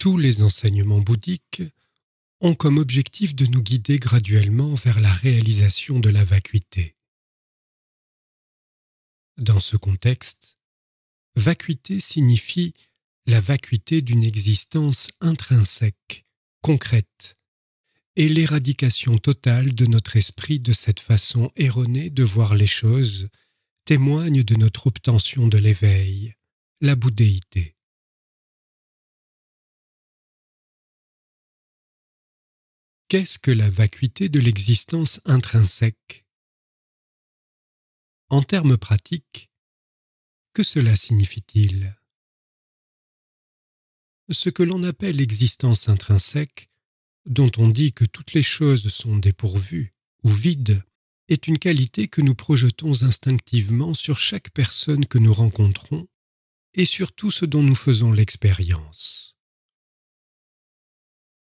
Tous les enseignements bouddhiques ont comme objectif de nous guider graduellement vers la réalisation de la vacuité. Dans ce contexte, vacuité signifie la vacuité d'une existence intrinsèque, concrète, et l'éradication totale de notre esprit de cette façon erronée de voir les choses témoigne de notre obtention de l'éveil, la bouddhéité. Qu'est-ce que la vacuité de l'existence intrinsèque En termes pratiques, que cela signifie-t-il Ce que l'on appelle l'existence intrinsèque, dont on dit que toutes les choses sont dépourvues ou vides, est une qualité que nous projetons instinctivement sur chaque personne que nous rencontrons et sur tout ce dont nous faisons l'expérience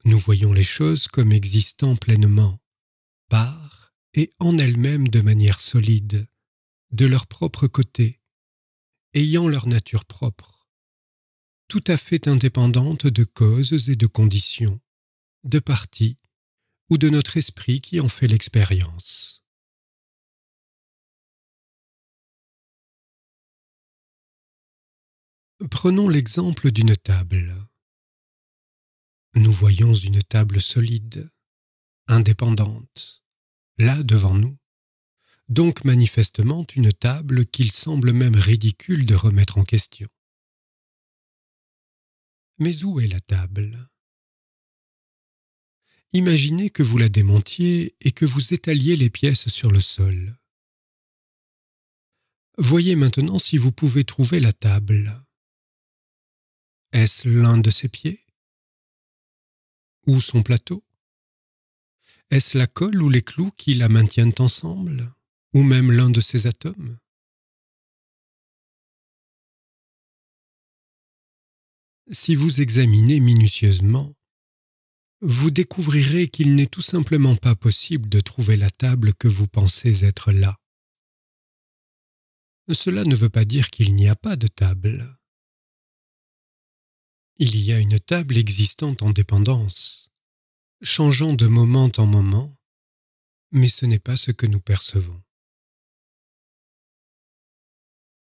nous voyons les choses comme existant pleinement, par et en elles-mêmes de manière solide, de leur propre côté, ayant leur nature propre, tout à fait indépendante de causes et de conditions, de parties ou de notre esprit qui en fait l'expérience. Prenons l'exemple d'une table. Nous voyons une table solide, indépendante, là devant nous, donc manifestement une table qu'il semble même ridicule de remettre en question. Mais où est la table Imaginez que vous la démontiez et que vous étaliez les pièces sur le sol. Voyez maintenant si vous pouvez trouver la table. Est-ce l'un de ses pieds ou son plateau Est-ce la colle ou les clous qui la maintiennent ensemble Ou même l'un de ses atomes Si vous examinez minutieusement, vous découvrirez qu'il n'est tout simplement pas possible de trouver la table que vous pensez être là. Cela ne veut pas dire qu'il n'y a pas de table. Il y a une table existante en dépendance, changeant de moment en moment, mais ce n'est pas ce que nous percevons.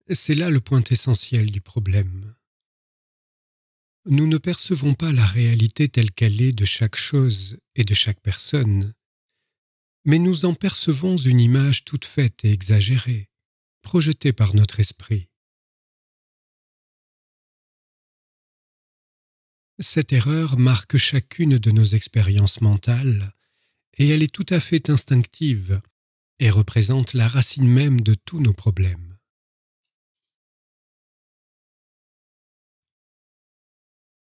C'est là le point essentiel du problème. Nous ne percevons pas la réalité telle qu'elle est de chaque chose et de chaque personne, mais nous en percevons une image toute faite et exagérée, projetée par notre esprit. Cette erreur marque chacune de nos expériences mentales, et elle est tout à fait instinctive, et représente la racine même de tous nos problèmes.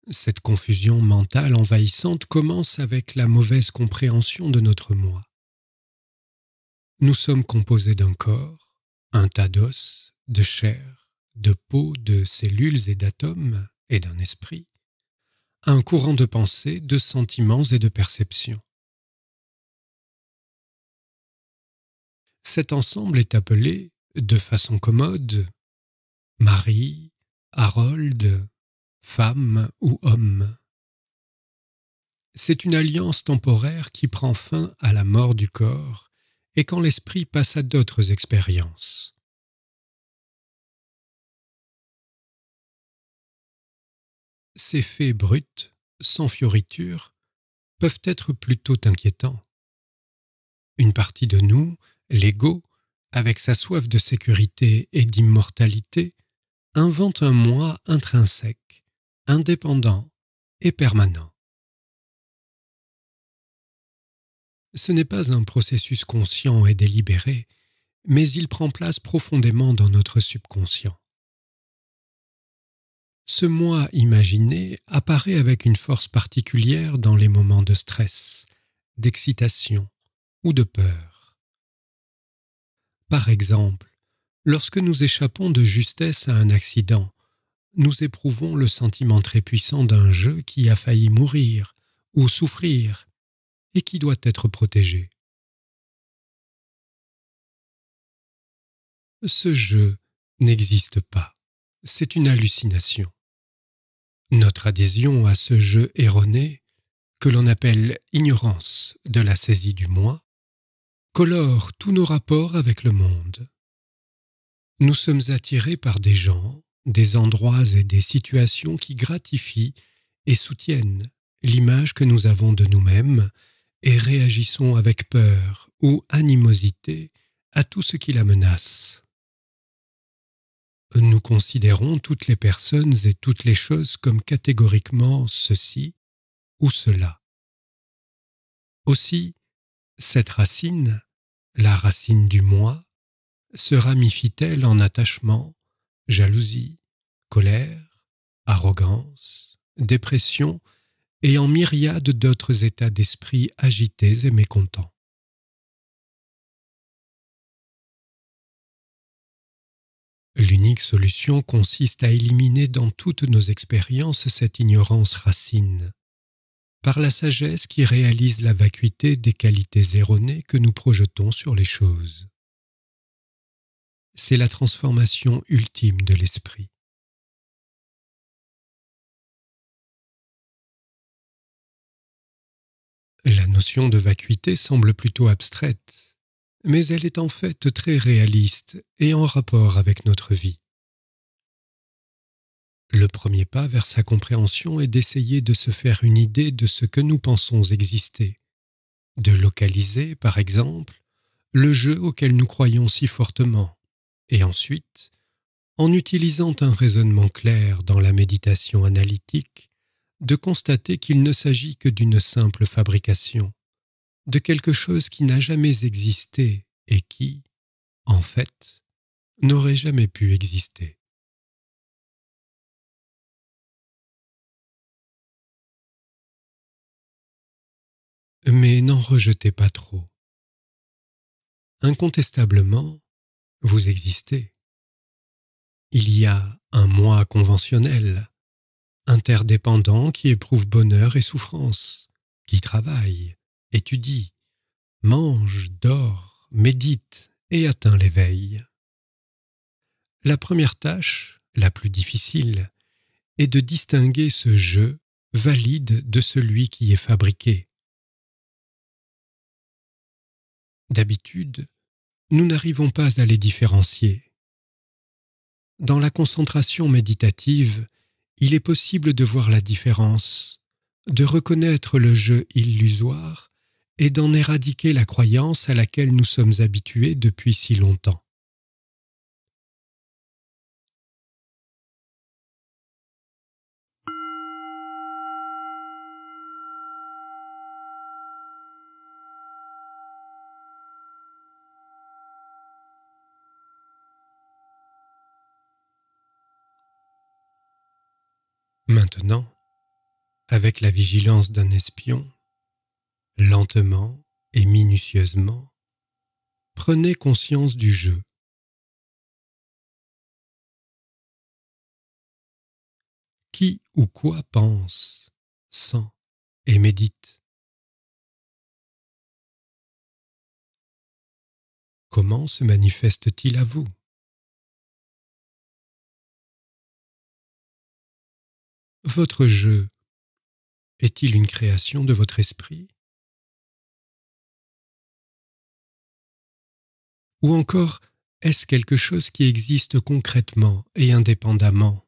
Cette confusion mentale envahissante commence avec la mauvaise compréhension de notre moi. Nous sommes composés d'un corps, un tas d'os, de chair, de peau, de cellules et d'atomes, et d'un esprit, un courant de pensée, de sentiments et de perceptions. Cet ensemble est appelé, de façon commode, Marie, Harold, femme ou homme. C'est une alliance temporaire qui prend fin à la mort du corps et quand l'esprit passe à d'autres expériences. ces faits bruts, sans fioritures, peuvent être plutôt inquiétants. Une partie de nous, l'ego, avec sa soif de sécurité et d'immortalité, invente un moi intrinsèque, indépendant et permanent. Ce n'est pas un processus conscient et délibéré, mais il prend place profondément dans notre subconscient. Ce moi imaginé apparaît avec une force particulière dans les moments de stress, d'excitation ou de peur. Par exemple, lorsque nous échappons de justesse à un accident, nous éprouvons le sentiment très puissant d'un jeu qui a failli mourir ou souffrir et qui doit être protégé. Ce jeu n'existe pas. C'est une hallucination. Notre adhésion à ce jeu erroné, que l'on appelle ignorance de la saisie du moi, colore tous nos rapports avec le monde. Nous sommes attirés par des gens, des endroits et des situations qui gratifient et soutiennent l'image que nous avons de nous-mêmes et réagissons avec peur ou animosité à tout ce qui la menace nous considérons toutes les personnes et toutes les choses comme catégoriquement ceci ou cela. Aussi, cette racine, la racine du moi, se ramifie-t-elle en attachement, jalousie, colère, arrogance, dépression et en myriades d'autres états d'esprit agités et mécontents. L'unique solution consiste à éliminer dans toutes nos expériences cette ignorance racine. Par la sagesse qui réalise la vacuité des qualités erronées que nous projetons sur les choses. C'est la transformation ultime de l'esprit. La notion de vacuité semble plutôt abstraite, mais elle est en fait très réaliste et en rapport avec notre vie. Le premier pas vers sa compréhension est d'essayer de se faire une idée de ce que nous pensons exister, de localiser, par exemple, le jeu auquel nous croyons si fortement, et ensuite, en utilisant un raisonnement clair dans la méditation analytique, de constater qu'il ne s'agit que d'une simple fabrication, de quelque chose qui n'a jamais existé et qui, en fait, n'aurait jamais pu exister. Mais n'en rejetez pas trop. Incontestablement, vous existez. Il y a un moi conventionnel, interdépendant qui éprouve bonheur et souffrance, qui travaille, étudie, mange, dort, médite et atteint l'éveil. La première tâche, la plus difficile, est de distinguer ce jeu valide de celui qui est fabriqué. D'habitude, nous n'arrivons pas à les différencier. Dans la concentration méditative, il est possible de voir la différence, de reconnaître le jeu illusoire et d'en éradiquer la croyance à laquelle nous sommes habitués depuis si longtemps. Maintenant, avec la vigilance d'un espion, lentement et minutieusement, prenez conscience du jeu. Qui ou quoi pense, sent et médite Comment se manifeste-t-il à vous Votre jeu est-il une création de votre esprit Ou encore, est-ce quelque chose qui existe concrètement et indépendamment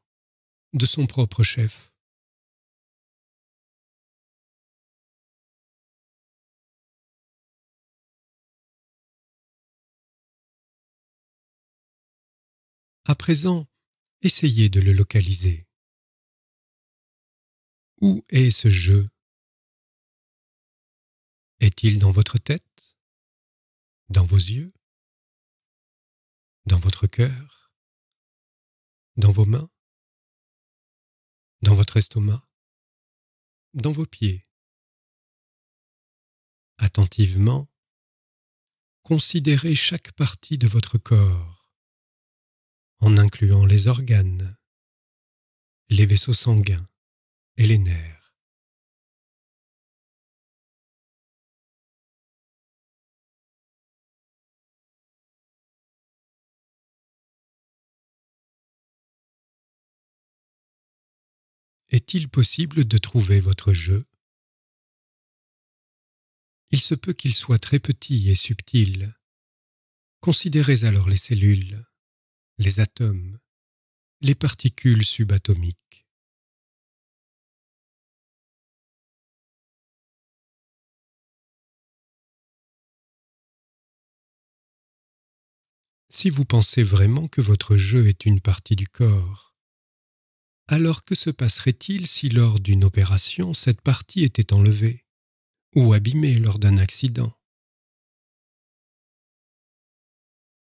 de son propre chef À présent, essayez de le localiser. Où est ce jeu Est-il dans votre tête Dans vos yeux dans votre cœur, dans vos mains, dans votre estomac, dans vos pieds. Attentivement, considérez chaque partie de votre corps, en incluant les organes, les vaisseaux sanguins et les nerfs. Est-il possible de trouver votre jeu Il se peut qu'il soit très petit et subtil. Considérez alors les cellules, les atomes, les particules subatomiques. Si vous pensez vraiment que votre jeu est une partie du corps, alors que se passerait-il si lors d'une opération cette partie était enlevée ou abîmée lors d'un accident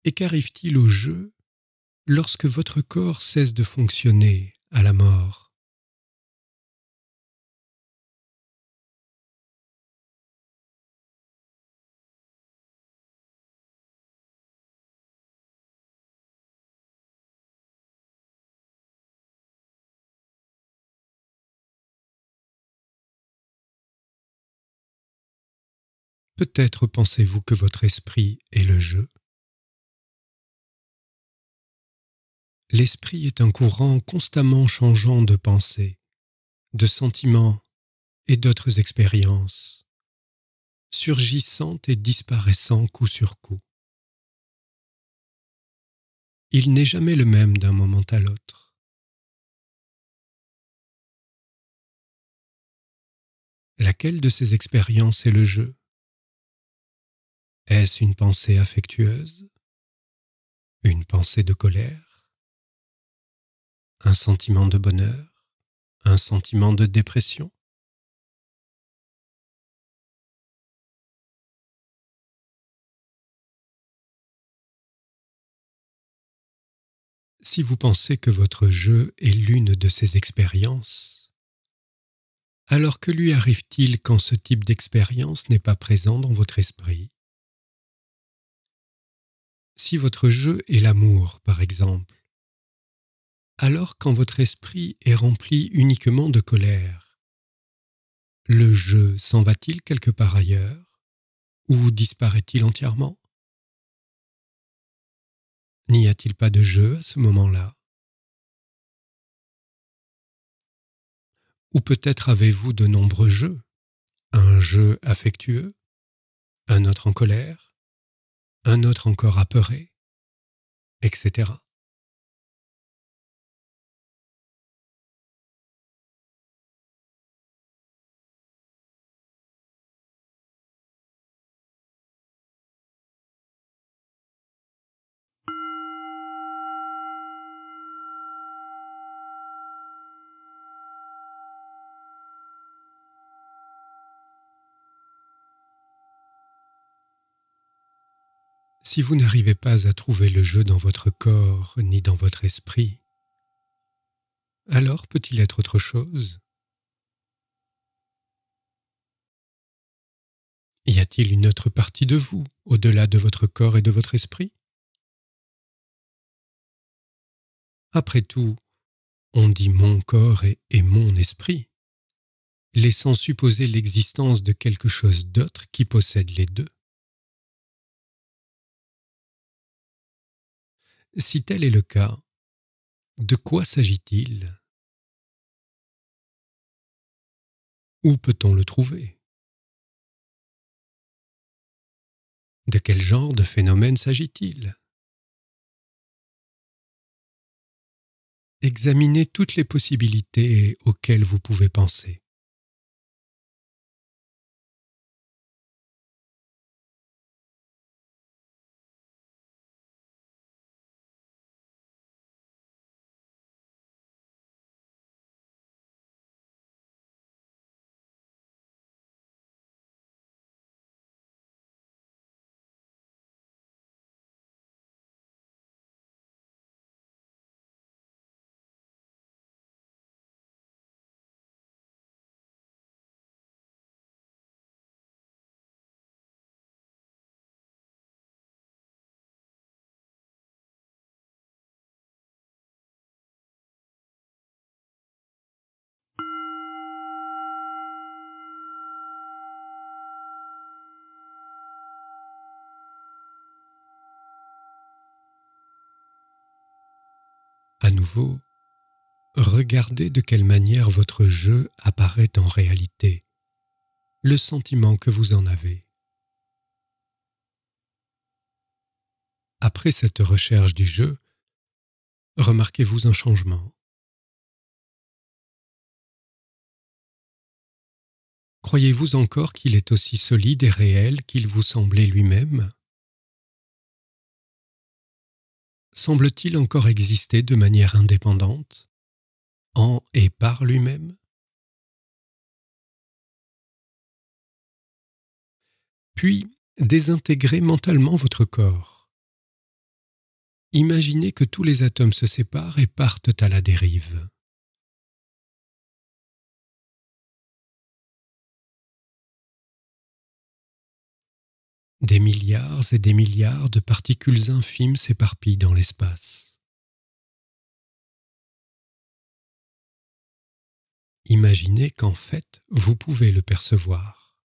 Et qu'arrive-t-il au jeu lorsque votre corps cesse de fonctionner à la mort Peut-être pensez-vous que votre esprit est le jeu. L'esprit est un courant constamment changeant de pensées, de sentiments et d'autres expériences, surgissant et disparaissant coup sur coup. Il n'est jamais le même d'un moment à l'autre. Laquelle de ces expériences est le jeu est-ce une pensée affectueuse Une pensée de colère Un sentiment de bonheur Un sentiment de dépression Si vous pensez que votre jeu est l'une de ces expériences, alors que lui arrive-t-il quand ce type d'expérience n'est pas présent dans votre esprit si votre jeu est l'amour, par exemple, alors quand votre esprit est rempli uniquement de colère, le jeu s'en va-t-il quelque part ailleurs ou disparaît-il entièrement N'y a-t-il pas de jeu à ce moment-là Ou peut-être avez-vous de nombreux jeux Un jeu affectueux Un autre en colère un autre encore apeuré, etc. Si vous n'arrivez pas à trouver le jeu dans votre corps ni dans votre esprit, alors peut-il être autre chose Y a-t-il une autre partie de vous, au-delà de votre corps et de votre esprit Après tout, on dit mon corps et, mon esprit, laissant supposer l'existence de quelque chose d'autre qui possède les deux. Si tel est le cas, de quoi s'agit-il Où peut-on le trouver De quel genre de phénomène s'agit-il Examinez toutes les possibilités auxquelles vous pouvez penser. nouveau, regardez de quelle manière votre jeu apparaît en réalité, le sentiment que vous en avez. Après cette recherche du jeu, remarquez-vous un changement. Croyez-vous encore qu'il est aussi solide et réel qu'il vous semblait lui-même semble-t-il encore exister de manière indépendante, en et par lui-même Puis, désintégrez mentalement votre corps. Imaginez que tous les atomes se séparent et partent à la dérive. Des milliards et des milliards de particules infimes s'éparpillent dans l'espace. Imaginez qu'en fait, vous pouvez le percevoir.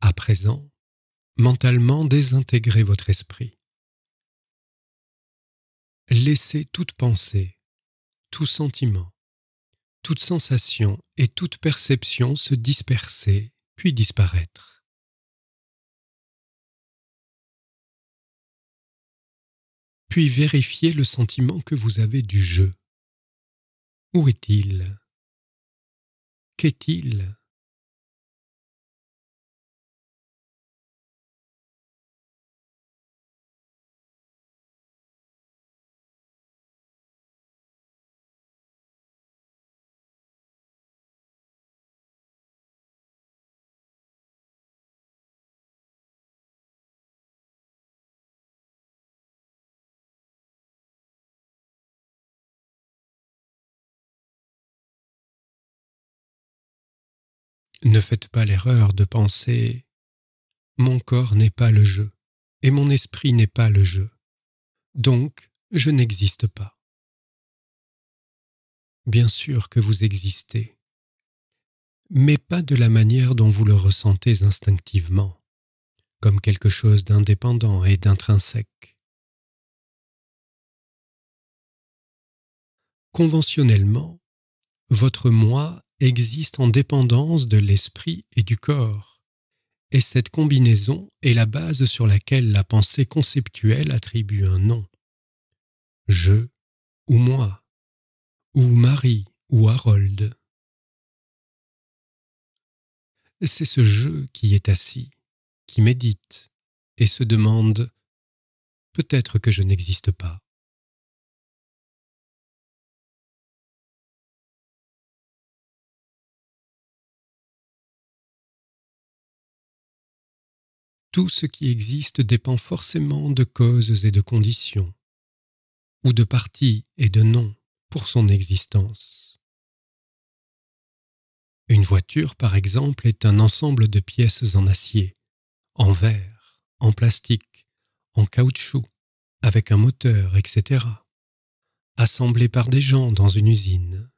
À présent, mentalement désintégrez votre esprit. Laissez toute pensée, tout sentiment, toute sensation et toute perception se disperser puis disparaître. Puis vérifiez le sentiment que vous avez du jeu. Où est-il Qu'est-il Ne faites pas l'erreur de penser Mon corps n'est pas le jeu, et mon esprit n'est pas le jeu. Donc, je n'existe pas. Bien sûr que vous existez, mais pas de la manière dont vous le ressentez instinctivement, comme quelque chose d'indépendant et d'intrinsèque. Conventionnellement, votre moi existe en dépendance de l'esprit et du corps. Et cette combinaison est la base sur laquelle la pensée conceptuelle attribue un nom. Je ou moi, ou Marie ou Harold. C'est ce je qui est assis, qui médite et se demande Peut-être que je n'existe pas. tout ce qui existe dépend forcément de causes et de conditions, ou de parties et de noms pour son existence. Une voiture, par exemple, est un ensemble de pièces en acier, en verre, en plastique, en caoutchouc, avec un moteur, etc., assemblées par des gens dans une usine.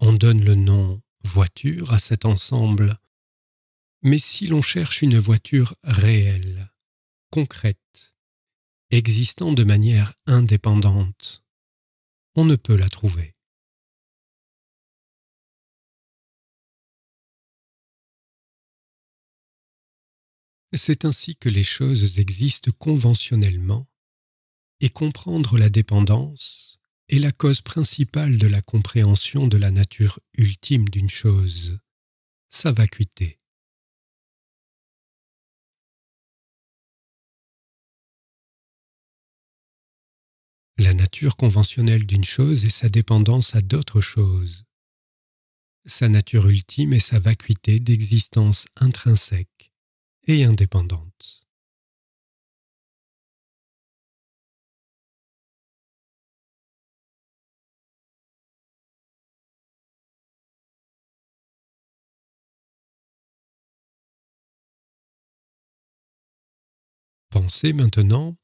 On donne le nom voiture à cet ensemble mais si l'on cherche une voiture réelle, concrète, existant de manière indépendante, on ne peut la trouver. C'est ainsi que les choses existent conventionnellement, et comprendre la dépendance est la cause principale de la compréhension de la nature ultime d'une chose, sa vacuité. nature conventionnelle d'une chose et sa dépendance à d'autres choses, sa nature ultime et sa vacuité d'existence intrinsèque et indépendante. Pensez maintenant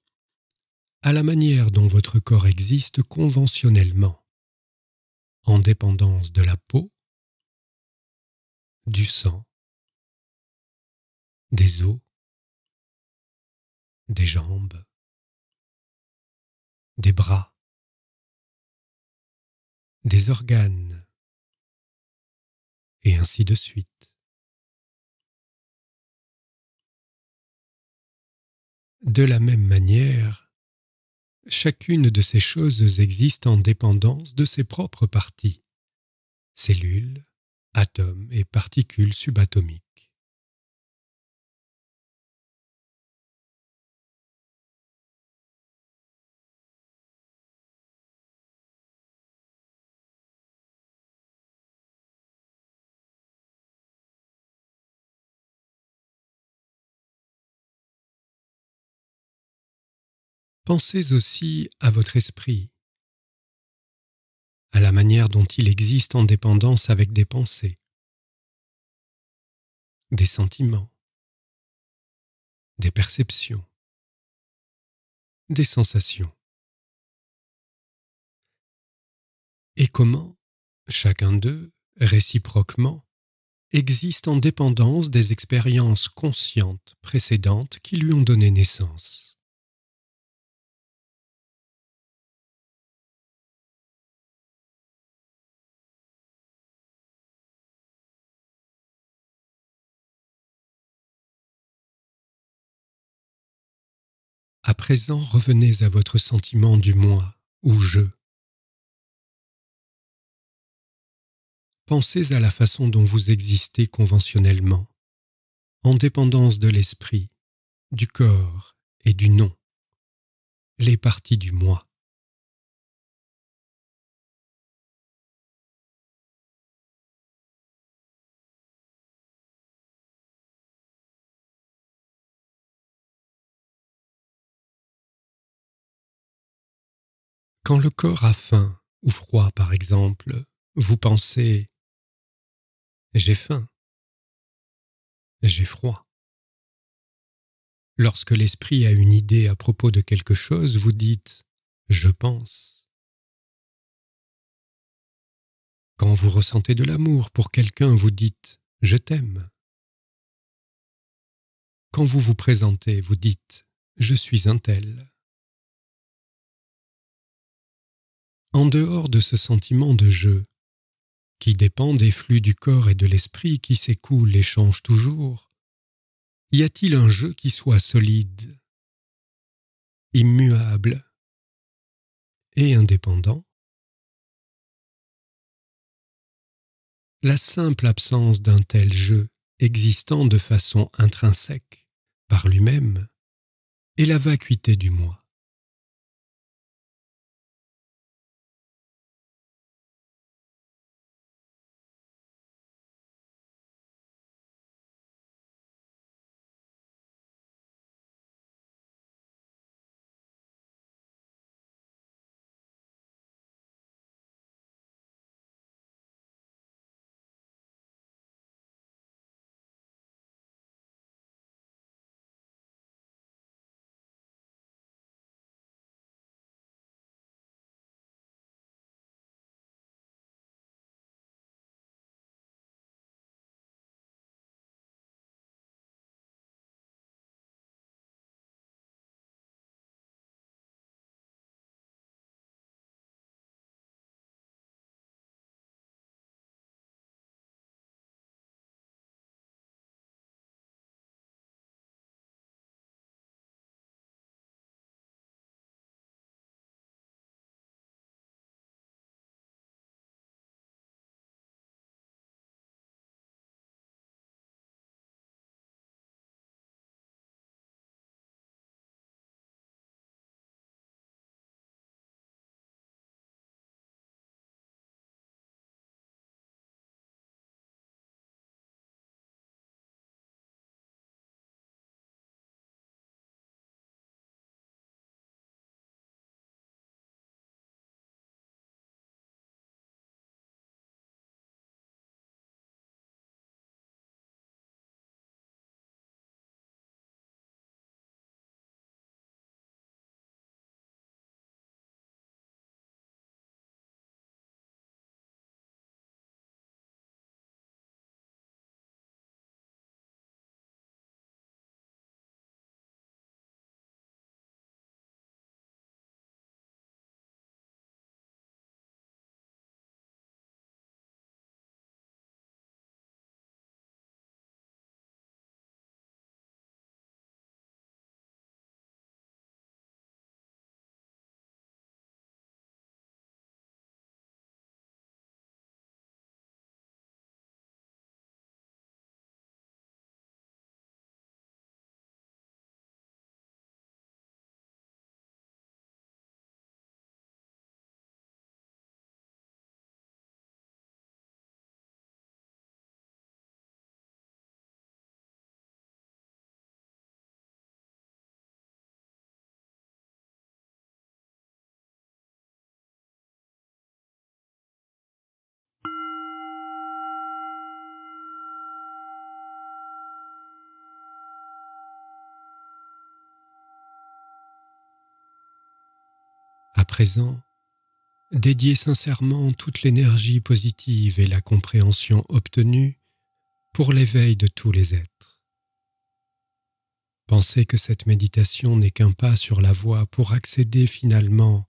à la manière dont votre corps existe conventionnellement, en dépendance de la peau, du sang, des os, des jambes, des bras, des organes, et ainsi de suite. De la même manière, Chacune de ces choses existe en dépendance de ses propres parties cellules, atomes et particules subatomiques. Pensez aussi à votre esprit, à la manière dont il existe en dépendance avec des pensées, des sentiments, des perceptions, des sensations. Et comment chacun d'eux, réciproquement, existe en dépendance des expériences conscientes précédentes qui lui ont donné naissance. À présent, revenez à votre sentiment du moi ou je. Pensez à la façon dont vous existez conventionnellement, en dépendance de l'esprit, du corps et du nom, les parties du moi. Quand le corps a faim ou froid, par exemple, vous pensez ⁇ J'ai faim ⁇ J'ai froid ⁇ Lorsque l'esprit a une idée à propos de quelque chose, vous dites ⁇ Je pense ⁇ Quand vous ressentez de l'amour pour quelqu'un, vous dites ⁇ Je t'aime ⁇ Quand vous vous présentez, vous dites ⁇ Je suis un tel ⁇ En dehors de ce sentiment de jeu, qui dépend des flux du corps et de l'esprit qui s'écoulent et changent toujours, y a-t-il un jeu qui soit solide, immuable et indépendant La simple absence d'un tel jeu existant de façon intrinsèque par lui-même est la vacuité du moi. présent, dédiez sincèrement toute l'énergie positive et la compréhension obtenue pour l'éveil de tous les êtres. Pensez que cette méditation n'est qu'un pas sur la voie pour accéder finalement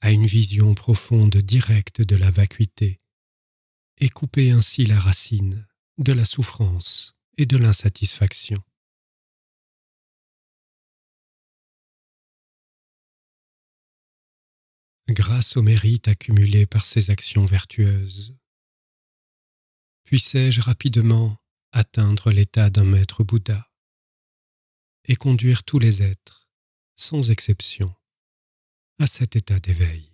à une vision profonde directe de la vacuité et couper ainsi la racine de la souffrance et de l'insatisfaction. grâce au mérite accumulé par ses actions vertueuses. Puissais-je rapidement atteindre l'état d'un maître Bouddha et conduire tous les êtres, sans exception, à cet état d'éveil.